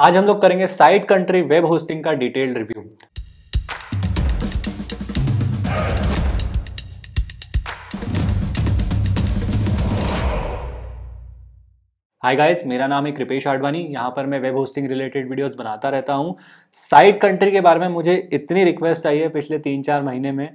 आज हम लोग करेंगे साइट कंट्री वेब होस्टिंग का डिटेल्ड रिव्यू हाय गाइस मेरा नाम है कृपेश आडवाणी यहां पर मैं वेब होस्टिंग रिलेटेड वीडियोस बनाता रहता हूं साइट कंट्री के बारे में मुझे इतनी रिक्वेस्ट आई है पिछले तीन चार महीने में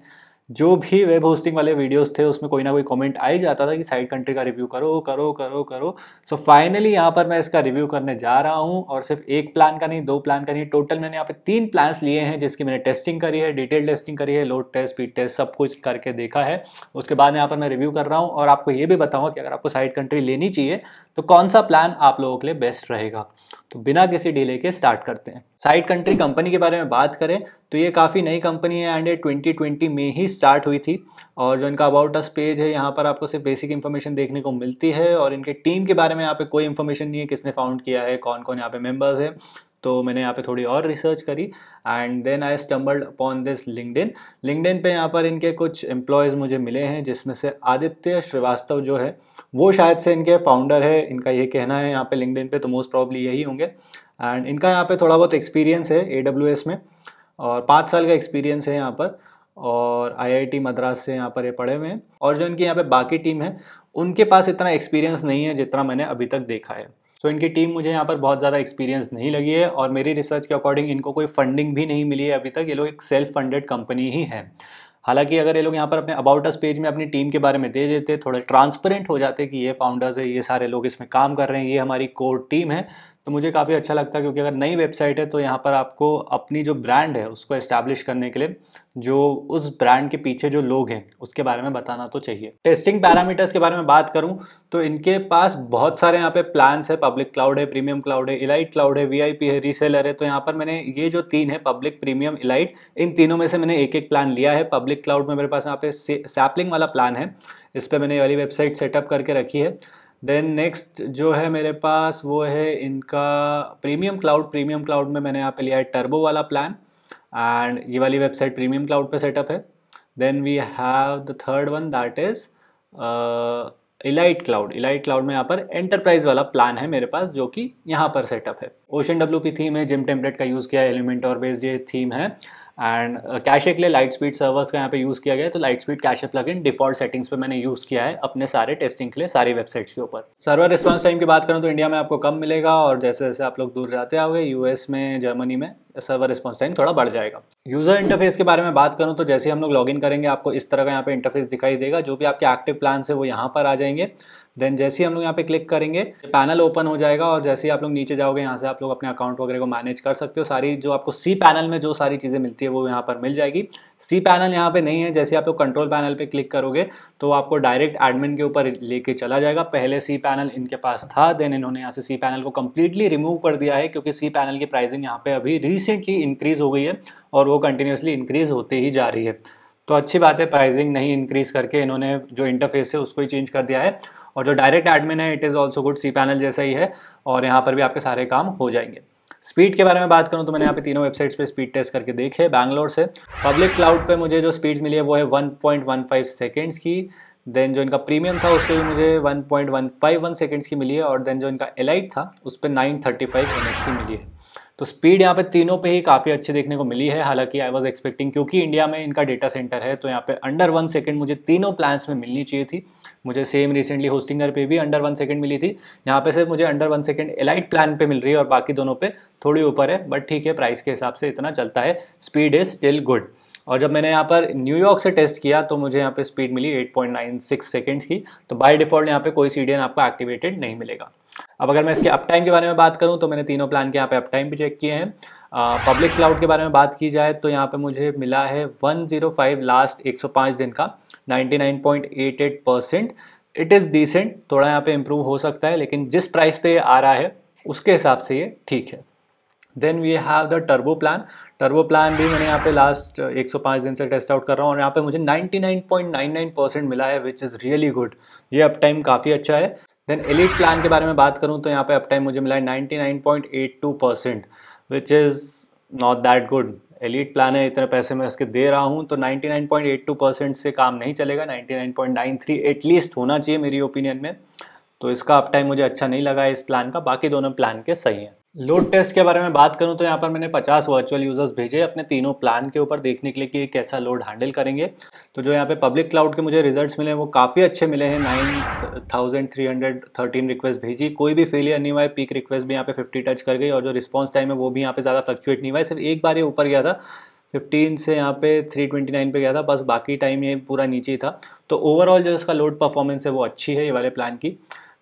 जो भी वेब होस्टिंग वाले वीडियोस थे उसमें कोई ना कोई कमेंट आ ही जाता था कि साइड कंट्री का रिव्यू करो करो करो करो सो फाइनली यहाँ पर मैं इसका रिव्यू करने जा रहा हूँ और सिर्फ एक प्लान का नहीं दो प्लान का नहीं टोटल मैंने यहाँ पे तीन प्लान्स लिए हैं जिसकी मैंने टेस्टिंग करी है डिटेल टेस्टिंग करी है लोड टेस्ट स्पीड टेस्ट सब कुछ करके देखा है उसके बाद यहाँ पर मैं रिव्यू कर रहा हूँ और आपको ये भी बताऊँगा कि अगर आपको साइड कंट्री लेनी चाहिए तो कौन सा प्लान आप लोगों के लिए बेस्ट रहेगा तो बिना किसी डिले के स्टार्ट करते हैं साइड कंट्री कंपनी के बारे में बात करें तो ये काफ़ी नई कंपनी है एंड ये ट्वेंटी में ही स्टार्ट हुई थी और जो इनका अबाउट अस पेज है यहाँ पर आपको सिर्फ बेसिक इन्फॉर्मेशन देखने को मिलती है और इनके टीम के बारे में यहाँ पे कोई इन्फॉर्मेशन नहीं है किसने फाउंड किया है कौन कौन यहाँ पे मेम्बर्स है तो मैंने यहाँ पे थोड़ी और रिसर्च करी and then I stumbled upon this LinkedIn पर यहाँ पर इनके कुछ एम्प्लॉयज़ मुझे मिले हैं जिसमें से आदित्य श्रीवास्तव जो है वो शायद से इनके फाउंडर है इनका ये कहना है यहाँ पे इन पर तो मोस्ट प्रॉब्ली यही होंगे एंड इनका यहाँ पे थोड़ा बहुत एक्सपीरियंस है ए में और पाँच साल का एक्सपीरियंस है यहाँ पर और टी मद्रास से यहाँ पर ये पढ़े हुए हैं और जो इनकी यहाँ पे बाकी टीम है उनके पास इतना एक्सपीरियंस नहीं है जितना मैंने अभी तक देखा है सो so, इनकी टीम मुझे यहाँ पर बहुत ज़्यादा एक्सपीरियंस नहीं लगी है और मेरी रिसर्च के अकॉर्डिंग इनको कोई फंडिंग भी नहीं मिली है अभी तक ये लोग एक सेल्फ फंडेड कंपनी ही है हालांकि अगर ये लोग यहाँ पर अपने अबाउट अस पेज में अपनी टीम के बारे में दे देते थोड़े ट्रांसपेरेंट हो जाते कि ये फाउंडर्स है ये सारे लोग इसमें काम कर रहे हैं ये हमारी कोर टीम है तो मुझे काफ़ी अच्छा लगता है क्योंकि अगर नई वेबसाइट है तो यहाँ पर आपको अपनी जो ब्रांड है उसको इस्टेब्लिश करने के लिए जो उस ब्रांड के पीछे जो लोग हैं उसके बारे में बताना तो चाहिए टेस्टिंग पैरामीटर्स के बारे में बात करूँ तो इनके पास बहुत सारे यहाँ पे प्लान्स है पब्लिक क्लाउड है प्रीमियम क्लाउड है इलाइट क्लाउड है वीआईपी है रीसेलर है तो यहाँ पर मैंने ये जो तीन है पब्लिक प्रीमियम इलाइट इन तीनों में से मैंने एक एक प्लान लिया है पब्लिक क्लाउड में मेरे पास यहाँ पे सैपलिंग वाला प्लान है इस पर मैंने वाली वेबसाइट सेटअप करके रखी है देन नेक्स्ट जो है मेरे पास वो है इनका प्रीमियम क्लाउड प्रीमियम क्लाउड में मैंने यहाँ पे लिया है टर्बो वाला प्लान एंड ये वाली वेबसाइट प्रीमियम क्लाउड पे सेटअप है then we have the third one that is elite cloud elite cloud में यहाँ पर एंटरप्राइज वाला प्लान है मेरे पास जो कि यहाँ पर सेटअप है ओशन डब्ल्यू की थीम है जिम टेम्पलेट का यूज़ किया है एलिमेंट और बेस्ड ये थीम है एंड कैशे uh, के लिए लाइट स्पीड सर्वर्स का यहाँ पे यूज़ किया गया तो LiteSpeed cache plugin default settings पे मैंने यूज़ किया है अपने सारे टेस्टिंग के लिए सारी वेबसाइट्स के ऊपर सर्वर रिस्पॉन्स टाइम की बात करूँ तो इंडिया में आपको कम मिलेगा और जैसे जैसे आप लोग दूर जाते आओगे यूएस में जर्मनी में सर्वर रिस्पॉन्स टाइम थोड़ा बढ़ जाएगा यूजर इंटरफेस के बारे में बात करूँ तो जैसे ही हम लोग लॉग करेंगे आपको इस तरह का यहाँ पे इंटरफेस दिखाई देगा जो भी आपके एक्टिव प्लान है वो यहाँ पर आ जाएंगे देन जैसे ही हम लोग यहाँ पे क्लिक करेंगे पैनल ओपन हो जाएगा और जैसे ही आप लोग नीचे जाओगे यहाँ से आप लोग अपने अकाउंट वगैरह को मैनेज कर सकते हो सारी जो आपको सी पैनल में जो सारी चीज़ें मिलती है वो यहाँ पर मिल जाएगी सी पैनल यहाँ पे नहीं है जैसे आप लोग कंट्रोल पैनल पे क्लिक करोगे तो आपको डायरेक्ट एडमिन के ऊपर लेके चला जाएगा पहले सी पैनल इनके पास था देन इन्होंने यहाँ से सी पैनल को कम्प्लीटली रिमूव कर दिया है क्योंकि सी पैनल की प्राइसिंग यहाँ पर अभी रिसेंटली इंक्रीज़ हो गई है और वो कंटिन्यूसली इंक्रीज़ होती ही जा रही है तो अच्छी बात है प्राइसिंग नहीं इंक्रीज़ करके इन्होंने जो इंटरफेस है उसको ही चेंज कर दिया है और जो डायरेक्ट एडमिन है it is also good cPanel जैसा ही है और यहाँ पर भी आपके सारे काम हो जाएंगे स्पीड के बारे में बात करूँ तो मैंने यहाँ पे तीनों वेबसाइट्स पे स्पीड टेस्ट करके देखे बैंगलोर से पब्लिक क्लाउड पे मुझे जो स्पीड्स मिली है वो है 1.15 सेकेंड्स की देन जो इनका प्रीमियम था उस पर भी मुझे 1.151 सेकेंड्स की मिली है और देन जो इनका एलाइट था उस पर नाइन थर्टी की मिली है तो स्पीड यहाँ पे तीनों पे ही काफ़ी अच्छी देखने को मिली है हालांकि आई वाज एक्सपेक्टिंग क्योंकि इंडिया में इनका डेटा सेंटर है तो यहाँ पे अंडर वन सेकेंड मुझे तीनों प्लान्स में मिलनी चाहिए थी मुझे सेम रिसेंटली होस्टिंगर पे भी अंडर वन सेकेंड मिली थी यहाँ पे सिर्फ मुझे under one second elite plan पर मिल रही है और बाकी दोनों पे थोड़ी ऊपर है बट ठीक है प्राइस के हिसाब से इतना चलता है स्पीड इज़ स्टिल गुड और जब मैंने यहाँ पर न्यूयॉर्क से टेस्ट किया तो मुझे यहाँ पे स्पीड मिली एट पॉइंट की तो बाई डिफ़ॉल्ट यहाँ पे कोई सी आपको एक्टिवेटेड नहीं मिलेगा अब अगर मैं इसके अप टाइम के बारे में बात करूँ तो मैंने तीनों प्लान के यहाँ पे अप टाइम भी चेक किए हैं पब्लिक क्लाउड के बारे में बात की जाए तो यहाँ पे मुझे मिला है 105 लास्ट 105 दिन का 99.88 परसेंट इट इज़ डिसेंट थोड़ा यहाँ पे इम्प्रूव हो सकता है लेकिन जिस प्राइस पे आ रहा है उसके हिसाब से ये ठीक है then we have the turbo plan turbo plan भी मैंने यहाँ पे लास्ट 105 दिन से टेस्ट आउट कर रहा हूँ और यहाँ पे मुझे 99.99 परसेंट मिला है विच इज़ रियली गुड ये अप टाइम काफ़ी अच्छा है देन एलिट प्लान के बारे में बात करूँ तो यहाँ पे अपटाइम मुझे मिला है two percent which is not that good elite plan है इतने पैसे मैं इसके दे रहा हूँ तो nine point eight two percent से काम नहीं चलेगा nine nine point three at least होना चाहिए मेरी ओपिनियन में तो इसका अपटाइम मुझे अच्छा नहीं लगा इस प्लान का बाकी दोनों प्लान के सही हैं लोड टेस्ट के बारे में बात करूं तो यहाँ पर मैंने 50 वर्चुअल यूजर्स भेजे अपने तीनों प्लान के ऊपर देखने के लिए कि कैसा लोड हैंडल करेंगे तो जो यहाँ पे पब्लिक क्लाउड के मुझे रिजल्ट्स मिले हैं वो काफ़ी अच्छे मिले हैं 9,313 रिक्वेस्ट भेजी कोई भी फेलियर नहीं हुआ पीक रिक्वेस्ट भी यहाँ पे फिफ्टी टच कर गई और जो रिस्पॉन्स टाइम है वो भी यहाँ पे ज़्यादा फ्लक्चुएट नहीं हुआ सिर्फ एक बार ये ऊपर गया था 15 से यहाँ पे 329 पे गया था बस बाकी टाइम ये पूरा नीचे ही था तो ओवरऑल जो इसका लोड परफॉर्मेंस है वो अच्छी है ये वाले प्लान की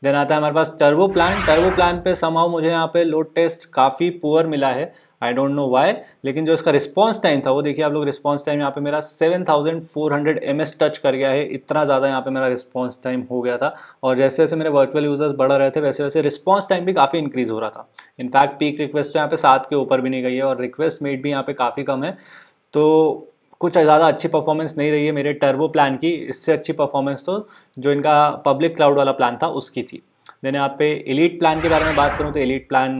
देन आता है हमारे पास टर्बो प्लान टर्बो प्लान पे समाव मुझे यहाँ पे लोड टेस्ट काफ़ी पुअर मिला है आई डोंट नो वाई लेकिन जो इसका रिस्पॉन्स टाइम था वो देखिए आप लोग रिस्पॉन्स टाइम यहाँ पे मेरा 7400 थाउजेंड टच कर गया है इतना ज़्यादा यहाँ पे मेरा रिस्पॉन्स टाइम हो गया था और जैसे जैसे मेरे वर्चुअल यूजर्स बढ़ रहे थे वैसे वैसे रिस्पॉन्स टाइम भी काफ़ी इंक्रीज़ हो रहा था इनफैक्ट पीक रिक्वेस्ट तो यहाँ पे सात के ऊपर भी नहीं गई है और रिक्वेस्ट मेड भी यहाँ पे काफ़ी कम है तो कुछ ज़्यादा अच्छी परफॉर्मेंस नहीं रही है मेरे टर्बो प्लान की इससे अच्छी परफॉर्मेंस तो जो इनका पब्लिक क्लाउड वाला प्लान था उसकी थी देने यहाँ पे एलिट प्लान के बारे में बात करूँ तो एलिट प्लान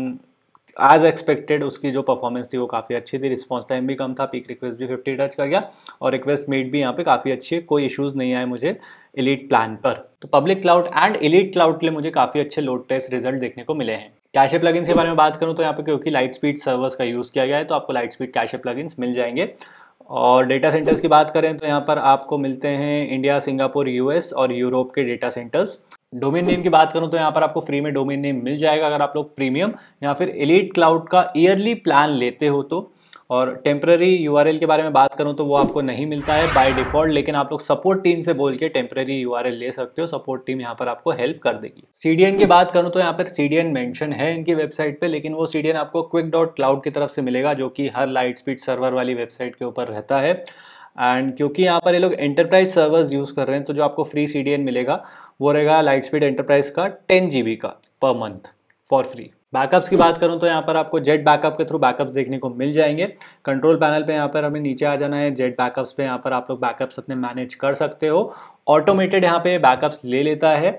एज एक्सपेक्टेड उसकी जो परफॉर्मेंस थी वो काफ़ी अच्छी थी रिस्पॉन्स टाइम भी कम था पीक रिक्वेस्ट भी फिफ्टी टच कर गया और रिक्वेस्ट मेड भी यहाँ पे काफ़ी अच्छी है कोई इशूज नहीं आए मुझे एलिट प्लान पर तो public cloud and elite cloud के लिए मुझे काफ़ी अच्छे लोड टेस्ट रिजल्ट देखने को मिले हैं कैशअप लगिन के बारे में बात करूँ तो यहाँ पे क्योंकि लाइट स्पीड सर्वर्स का यूज़ किया गया है तो आपको लाइट स्पीड कैशअप लगिन मिल जाएंगे और डेटा सेंटर्स की बात करें तो यहाँ पर आपको मिलते हैं इंडिया सिंगापुर यूएस और यूरोप के डेटा सेंटर्स डोमेन नेम की बात करूँ तो यहाँ पर आपको फ्री में डोमेन नेम मिल जाएगा अगर आप लोग प्रीमियम या फिर एलिट क्लाउड का ईयरली प्लान लेते हो तो और टेम्प्रेरी यू के बारे में बात करूँ तो वो आपको नहीं मिलता है बाय डिफ़ॉल्ट लेकिन आप लोग सपोर्ट टीम से बोल के टेम्प्रेरी यू ले सकते हो सपोर्ट टीम यहाँ पर आपको हेल्प कर देगी सी की बात करूँ तो यहाँ पर सी मेंशन है इनकी वेबसाइट पर लेकिन वो सी आपको क्विक डॉट क्लाउड की तरफ से मिलेगा जो कि हर लाइट स्पीड सर्वर वाली वेबसाइट के ऊपर रहता है एंड क्योंकि यहाँ पर ये लोग एंटरप्राइज सर्वर्स यूज़ कर रहे हैं तो जो आपको फ्री सी मिलेगा वो रहेगा लाइट स्पीड एंटरप्राइज का टेन जी का per month for free backups की बात करूँ तो यहाँ पर आपको जेट बैकअप के थ्रू बैकअप्स देखने को मिल जाएंगे कंट्रोल पैनल पे यहाँ पर हमें नीचे आ जाना है जेट बैकअप्स पे यहाँ पर आप लोग बैकअप्स अपने मैनेज कर सकते हो ऑटोमेटेड यहाँ पे बैकअप्स ले लेता है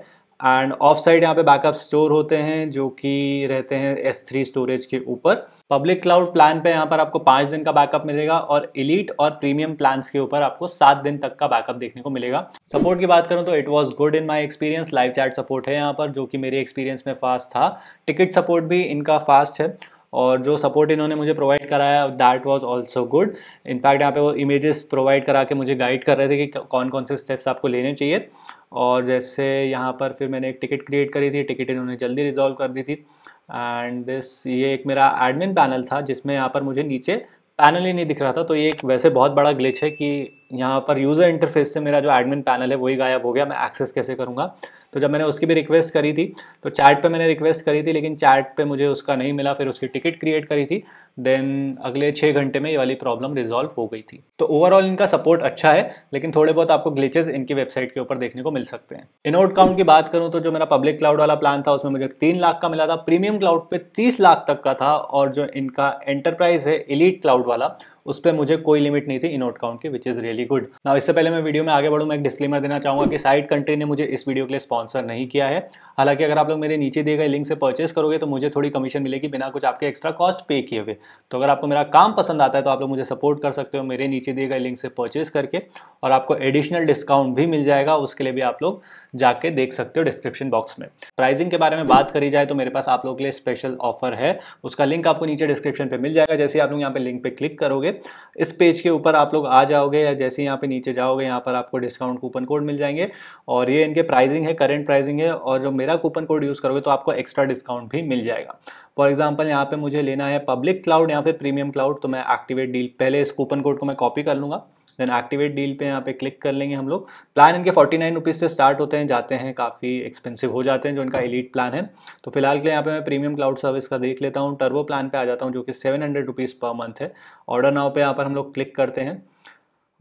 एंड ऑफ साइड यहाँ पे बैकअप स्टोर होते हैं जो कि रहते हैं एस थ्री स्टोरेज के ऊपर पब्लिक क्लाउड प्लान पे यहाँ पर आपको पाँच दिन का बैकअप मिलेगा और इलीट और प्रीमियम प्लान्स के ऊपर आपको सात दिन तक का बैकअप देखने को मिलेगा सपोर्ट की बात करूँ तो it was good in my experience live chat support है यहाँ पर जो कि मेरे एक्सपीरियंस में फास्ट था टिकट सपोर्ट भी इनका फास्ट है और जो सपोर्ट इन्होंने मुझे प्रोवाइड कराया that was also good in fact यहाँ पे वो इमेजेस प्रोवाइड करा के मुझे गाइड कर रहे थे कि कौन कौन से स्टेप्स आपको लेने चाहिए और जैसे यहाँ पर फिर मैंने एक टिकट क्रिएट करी थी टिकट इन्होंने जल्दी रिजॉल्व कर दी थी एंड दिस ये एक मेरा एडमिन पैनल था जिसमें यहाँ पर मुझे नीचे पैनल ही नहीं दिख रहा था तो ये एक वैसे बहुत बड़ा ग्लिच है कि यहाँ पर यूज़र इंटरफेस से मेरा जो एडमिन पैनल है वही गायब हो गया मैं एक्सेस कैसे करूँगा तो जब मैंने उसकी भी रिक्वेस्ट करी थी तो चैट पे मैंने रिक्वेस्ट करी थी लेकिन चैट पे मुझे उसका नहीं मिला फिर उसकी टिकट क्रिएट करी थी देन अगले छः घंटे में ये वाली प्रॉब्लम रिजॉल्व हो गई थी तो ओवरऑल इनका सपोर्ट अच्छा है लेकिन थोड़े बहुत आपको ग्लिचेज इनकी वेबसाइट के ऊपर देखने को मिल सकते हैं इनआउट काउंट की बात करूँ तो जो मेरा पब्लिक क्लाउड वाला प्लान था उसमें मुझे तीन लाख का मिला था प्रीमियम क्लाउड पर तीस लाख तक का था और जो इनका एंटरप्राइज है इलीट क्लाउड वाला उस पर मुझे कोई लिमिट नहीं थी इन आउट काउंट की विच इज़ रियली गुड ना इससे पहले मैं वीडियो में आगे बढ़ू मैं एक डिस्क्लेमर देना चाहूँगा कि साइड कंट्री ने मुझे इस वीडियो के लिए स्पॉन्सर नहीं किया है हालांकि अगर आप लोग मेरे नीचे दिए गए लिंक से परचेस करोगे तो मुझे थोड़ी कमीशन मिलेगी बिना कुछ आपके एक्स्ट्रा कॉस्ट पे किए हुए तो अगर आपको मेरा काम पसंद आता है तो आप लोग मुझे सपोर्ट कर सकते हो मेरे नीचे दिए गए लिंक से परचेस करके और आपको एडिशनल डिस्काउंट भी मिल जाएगा उसके लिए भी आप लोग जाके देख सकते हो डिस्क्रिप्शन बॉक्स में प्राइसिंग के बारे में बात करी जाए तो मेरे पास आप लोगों के लिए स्पेशल ऑफर है उसका लिंक आपको नीचे डिस्क्रिप्शन पे मिल जाएगा जैसे आप लोग यहाँ पे लिंक पे क्लिक करोगे इस पेज के ऊपर आप लोग आ जाओगे या जैसे यहाँ पे नीचे जाओगे यहाँ पर आपको डिस्काउंट कूपन कोड मिल जाएंगे और ये इनके प्राइसिंग है करंट प्राइसिंग है और जो मेरा कूपन कोड यूज़ करोगे तो आपको एक्स्ट्रा डिस्काउंट भी मिल जाएगा फॉर एग्जाम्पल यहाँ पे मुझे लेना है पब्लिक क्लाउड या फिर प्रीमियम क्लाउड तो मैं एक्टिवेट डील पहले इस कूपन कोड को मैं कॉपी कर लूँगा देन एक्टिवेट डील पे यहाँ पे क्लिक कर लेंगे हम लोग प्लान इनके फोर्टी नाइन रुपीज़ से स्टार्ट होते हैं जाते हैं काफ़ी एक्सपेंसिव हो जाते हैं जो इनका एलिट प्लान है तो फिलहाल के लिए यहाँ पे मैं प्रीमियम क्लाउड सर्विस का देख लेता हूँ टर्बो प्लान पे आ जाता हूँ जो कि seven hundred rupees per month है ऑर्डर नाव पे यहाँ पर हम लोग क्लिक करते हैं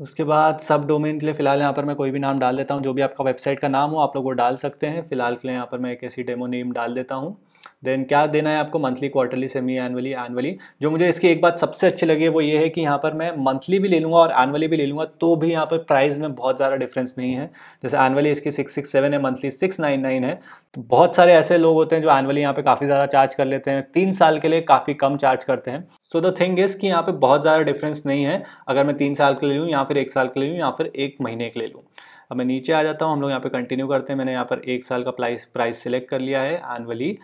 उसके बाद सब डोमेन के लिए फ़िलहाल यहाँ पर मैं कोई भी नाम डाल देता हूँ जो भी आपका वेबसाइट का नाम हो आप लोग वो डाल सकते हैं फिलहाल के लिए यहाँ पर मैं एक ऐसी डेमो नेम डाल देता हूँ देन क्या देना है आपको monthly quarterly semi annually annually जो मुझे इसकी एक बात सबसे अच्छी लगी है वो ये है कि यहाँ पर मैं मंथली भी ले लूँगा और एनुअली भी ले लूँगा तो भी यहाँ पर प्राइस में बहुत ज़्यादा डिफरेंस नहीं है जैसे एनुअली इसकी सिक्स सिक्स सेवन है मंथली सिक्स नाइन नाइन है तो बहुत सारे ऐसे लोग होते हैं जो एनुअली यहाँ पे काफ़ी ज़्यादा चार्ज कर लेते हैं तीन साल के लिए काफ़ी कम चार्ज करते हैं सो द थिंग इज़ कि यहाँ पर बहुत ज़्यादा डिफरेंस नहीं है अगर मैं तीन साल के ले लूँ या फिर एक साल के ले लूँ या फिर एक महीने के ले लूँ अब मैं नीचे आ जाता हूँ हम लोग यहाँ पे कंटिन्यू करते हैं मैंने यहाँ पर एक साल का प्राइस प्राइस सिलेक्ट कर लिया है annually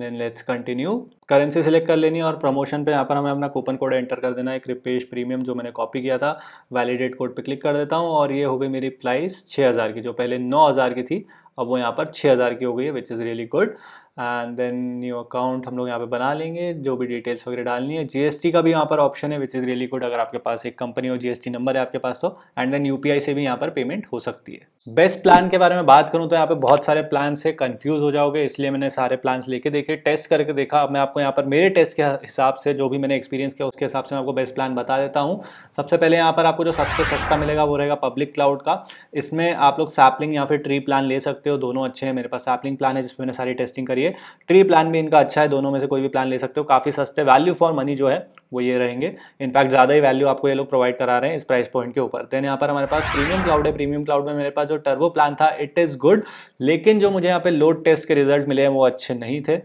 then let's continue currency select कर लेनी है और प्रमोशन पे यहाँ पर हमें अपना कूपन कोड एंटर कर देना है कृपेश प्रीमियम जो मैंने कॉपी किया था वैलिडेट कोड पे क्लिक कर देता हूँ और ये हो गई मेरी प्राइस 6000 की जो पहले 9000 की थी अब वो यहाँ पर 6000 की हो गई है which is really good and then new account हम लोग यहाँ पे बना लेंगे जो भी डिटेल्स वगैरह डालनी है जीएसटी का भी यहाँ पर ऑप्शन है विच इज़ रियली गुड अगर आपके पास एक कंपनी और जीएसटी नंबर है आपके पास तो एंड देन यूपीआई से भी यहाँ पर पेमेंट हो सकती है बेस्ट प्लान के बारे में बात करूँ तो यहाँ पे बहुत सारे प्लान से कन्फ्यूज़ हो जाओगे इसलिए मैंने सारे प्लान्स लेके देखे टेस्ट करके देखा अब मैं आपको यहाँ पर मेरे टेस्ट के हिसाब से जो भी मैंने एक्सपीरियंस किया उसके हिसाब से मैं आपको बेस्ट प्लान बता देता हूँ सबसे पहले यहाँ पर आपको जो सबसे सस्ता मिलेगा वो रहेगा पब्लिक क्लाउड का इसमें आप लोग सैपलिंग या फिर ट्री प्लान ले सकते हो दोनों अच्छे हैं मेरे पास सैपलिंग प्लान है जिसमें मैंने सारी टेस्टिंग करी रहेंगे ट्री प्लान भी इनका अच्छा है दोनों में से कोई भी प्लान ले सकते हो काफ़ी सस्ते वैल्यू फॉर मनी जो है वो ये रहेंगे इनफैक्ट ज़्यादा ही वैल्यू आपको ये लोग प्रोवाइड करा रहे हैं इस प्राइस पॉइंट के ऊपर देन यहाँ पर हमारे पास प्रीमियम क्लाउड है प्रीमियम क्लाउड में मेरे पास जो टर्बो प्लान था इट इज़ गुड लेकिन जो मुझे यहाँ पे लोड टेस्ट के रिजल्ट मिले हैं वो अच्छे नहीं थे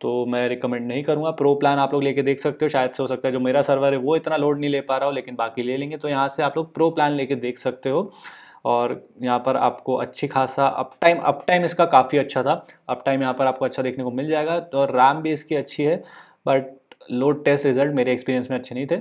तो मैं रिकमेंड नहीं करूँगा प्रो प्लान आप लोग लेके देख सकते हो शायद से हो सकता है जो मेरा सर्वर है वो इतना लोड नहीं ले पा रहा हो लेकिन बाकी ले लेंगे तो यहाँ से आप लोग प्रो प्लान लेके देख सकते हो और यहाँ पर आपको अच्छी खासा अप टाइम अप टाइम इसका काफ़ी अच्छा था अप टाइम यहाँ पर आपको अच्छा देखने को मिल जाएगा तो रैम भी इसकी अच्छी है बट लोड टेस्ट रिजल्ट मेरे एक्सपीरियंस में अच्छे नहीं थे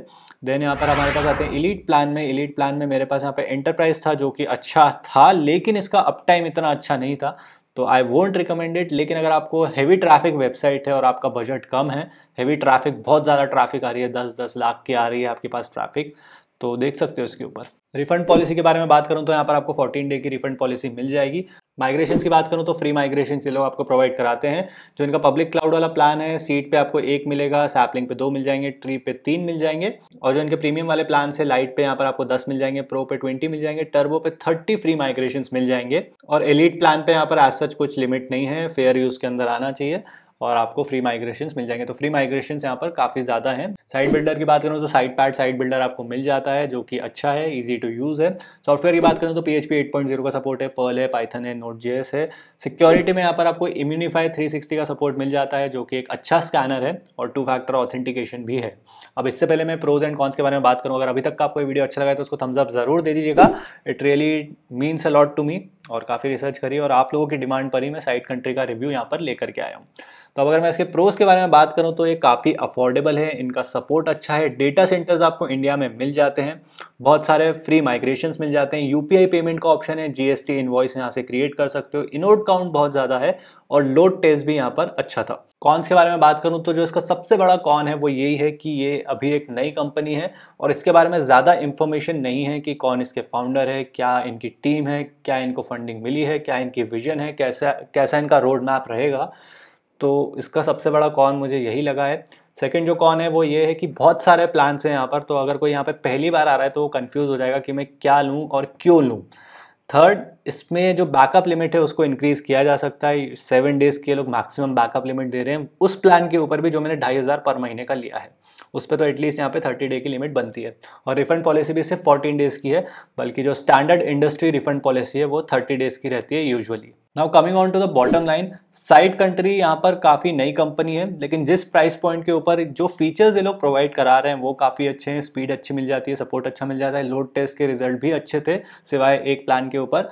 देन यहाँ पर हमारे पास आते हैं इलीट प्लान में इलीट प्लान में मेरे पास यहाँ पर एंटरप्राइज था जो कि अच्छा था लेकिन इसका अप टाइम इतना अच्छा नहीं था तो आई वोंट रिकमेंड इट लेकिन अगर आपको हैवी ट्रैफिक वेबसाइट है और आपका बजट कम है हैवी ट्रैफिक बहुत ज़्यादा ट्रैफिक आ रही है दस दस लाख की आ रही है आपके पास ट्रैफिक तो देख सकते हो इसके ऊपर रिफंड पॉलिसी के बारे में बात करूँ तो यहाँ पर आपको 14 डे की रिफंड पॉलिसी मिल जाएगी माइग्रेशन की बात करूँ तो फ्री माइग्रेशन ये लोग आपको प्रोवाइड कराते हैं जो इनका पब्लिक क्लाउड वाला प्लान है सीट पे आपको एक मिलेगा सैपलिंग पे दो मिल जाएंगे ट्री पे तीन मिल जाएंगे और जो इनके प्रीमियम वाले प्लान है लाइट पे यहाँ पर आपको दस मिल जाएंगे प्रो पे ट्वेंटी मिल जाएंगे टर्बो पे थर्टी फ्री माइग्रेशन मिल जाएंगे और एलिट प्लान पे यहाँ पर एज सच कुछ लिमिट नहीं है फेयर यूज़ के अंदर आना चाहिए और आपको फ्री माइग्रेशन मिल जाएंगे तो फ्री माइग्रेशन यहाँ पर काफ़ी ज़्यादा है साइड बिल्डर की बात करूँ तो साइड पैड साइड बिल्डर आपको मिल जाता है जो कि अच्छा है ईजी टू यूज़ है सॉफ्टवेयर की बात करूँ तो पी एच का सपोर्ट है पर्ल है पाइथन है नोट जी है सिक्योरिटी में यहाँ पर आपको इम्यूनिफाई थ्री का सपोर्ट मिल जाता है जो कि एक अच्छा स्कैनर है और टू फैक्टर ऑथेंटिकेशन भी है अब इससे पहले मैं प्रोज एंड कॉन्स के बारे में बात करूँ अगर अभी तक का आपको वीडियो अच्छा लगा तो उसको थम्सअप जरूर दे दीजिएगा it really means a lot to me और काफ़ी रिसर्च करी और आप लोगों की डिमांड पर ही मैं साइड कंट्री का रिव्यू यहाँ पर लेकर के आया हूँ तो अगर मैं इसके प्रोज के बारे में बात करूँ तो ये काफ़ी अफोर्डेबल है इनका सपोर्ट अच्छा है डेटा सेंटर्स आपको इंडिया में मिल जाते हैं बहुत सारे फ्री माइग्रेशन मिल जाते हैं यू पेमेंट का ऑप्शन है जी एस यहाँ से क्रिएट कर सकते हो इनोड काउंट बहुत ज़्यादा है और लोड टेस्ट भी यहाँ पर अच्छा था कॉन्स के बारे में बात करूँ तो जो इसका सबसे बड़ा कॉन है वो यही है कि ये अभी एक नई कंपनी है और इसके बारे में ज़्यादा इन्फॉर्मेशन नहीं है कि कौन इसके फाउंडर है क्या इनकी टीम है क्या इनको फंडिंग मिली है क्या इनकी विजन है कैसा कैसा इनका रोड मैप रहेगा तो इसका सबसे बड़ा कौन मुझे यही लगा है सेकंड जो कौन है वो ये है कि बहुत सारे प्लान्स हैं यहाँ पर तो अगर कोई यहाँ पर पहली बार आ रहा है तो वो कन्फ्यूज़ हो जाएगा कि मैं क्या लूँ और क्यों लूँ थर्ड इसमें जो बैकअप लिमिट है उसको इंक्रीज़ किया जा सकता है सेवन डेज़ के लोग मैक्सिमम बैकअप लिमिट दे रहे हैं उस प्लान के ऊपर भी जो मैंने ढाई हज़ार पर महीने का लिया है उस पर तो एटलीस्ट यहाँ पे थर्टी डे की लिमिट बनती है और रिफंड पॉलिसी भी सिर्फ फोर्टीन डेज़ की है बल्कि जो स्टैंडर्ड इंडस्ट्री रिफंड पॉलिसी है वो थर्टी डेज़ की रहती है usually now coming on to the bottom line side country यहाँ पर काफ़ी नई कंपनी है लेकिन जिस प्राइस पॉइंट के ऊपर जो फीचर्स ये लोग प्रोवाइड करा रहे हैं वो काफ़ी अच्छे हैं स्पीड अच्छी मिल जाती है सपोर्ट अच्छा मिल जाता है लोड टेस्ट के रिजल्ट भी अच्छे थे सिवाय एक प्लान के ऊपर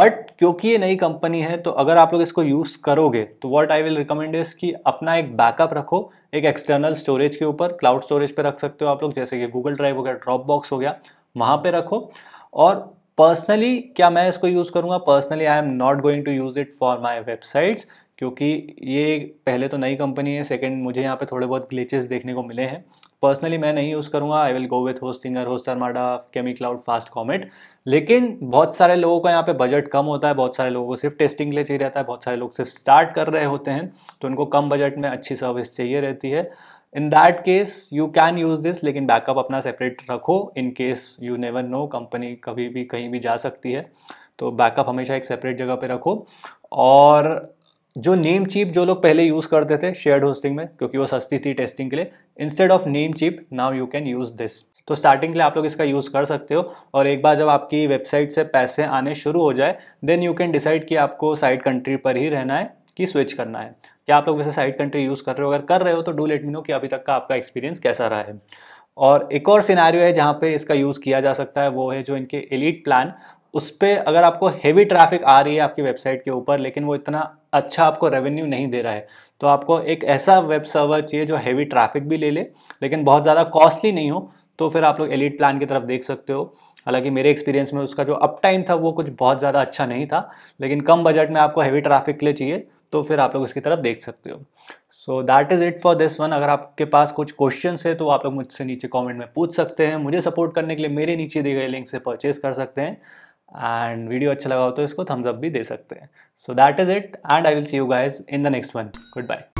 बट क्योंकि ये नई कंपनी है तो अगर आप लोग इसको यूज़ करोगे तो what I will recommend is कि अपना एक बैकअप रखो एक एक्सटर्नल स्टोरेज के ऊपर क्लाउड स्टोरेज पे रख सकते हो आप लोग जैसे कि गूगल ड्राइव हो गया ड्रॉप बॉक्स हो गया वहाँ पे रखो और पर्सनली क्या मैं इसको यूज़ करूँगा personally I am not going to use it for my websites क्योंकि ये पहले तो नई कंपनी है सेकंड मुझे यहाँ पे थोड़े बहुत ग्लिचेस देखने को मिले हैं पर्सनली मैं नहीं यूज़ करूँगा I will go with Hostinger HostArmada केमी क्लाउड फास्ट कॉमेट लेकिन बहुत सारे लोगों का यहाँ पे बजट कम होता है बहुत सारे लोगों को सिर्फ टेस्टिंग के लिए चाहिए रहता है बहुत सारे लोग सिर्फ स्टार्ट कर रहे होते हैं तो उनको कम बजट में अच्छी सर्विस चाहिए रहती है in that case you can use this लेकिन बैकअप अपना सेपरेट रखो in case you never know company कभी भी कहीं भी जा सकती है तो बैकअप हमेशा एक सेपरेट जगह पे रखो और जो नेम चीप जो लोग पहले यूज़ करते थे शेयर्ड होस्टिंग में क्योंकि वो सस्ती थी टेस्टिंग के लिए instead of Namecheap now you can use this तो स्टार्टिंग के लिए आप लोग इसका यूज़ कर सकते हो और एक बार जब आपकी वेबसाइट से पैसे आने शुरू हो जाए देन यू कैन डिसाइड कि आपको साइड कंट्री पर ही रहना है कि स्विच करना है क्या आप लोग वैसे साइड कंट्री यूज़ कर रहे हो अगर कर रहे हो तो डू लेट मी नो कि अभी तक का आपका एक्सपीरियंस कैसा रहा है और एक और सिनारियो है जहाँ पे इसका यूज़ किया जा सकता है वो है जो इनके एलिट प्लान उस पर अगर आपको हैवी ट्रैफिक आ रही है आपकी वेबसाइट के ऊपर लेकिन वो इतना अच्छा आपको रेवेन्यू नहीं दे रहा है तो आपको एक ऐसा वेब सर्वर चाहिए जो हैवी ट्रैफिक भी ले ले लेकिन बहुत ज़्यादा कॉस्टली नहीं हो तो फिर आप लोग एलिट प्लान की तरफ देख सकते हो हालांकि मेरे एक्सपीरियंस में उसका जो अप टाइम था वो कुछ बहुत ज़्यादा अच्छा नहीं था लेकिन कम बजट में आपको हैवी ट्रैफिक के लिए चाहिए तो फिर आप लोग इसकी तरफ देख सकते हो so that is it for this one अगर आपके पास कुछ क्वेश्चन है तो आप लोग मुझसे नीचे कॉमेंट में पूछ सकते हैं मुझे सपोर्ट करने के लिए मेरे नीचे दिए गए लिंक से परचेज कर सकते हैं एंड वीडियो अच्छा लगा हो तो इसको थम्सअप भी दे सकते हैं so that is it and I will see you guys in the next one good bye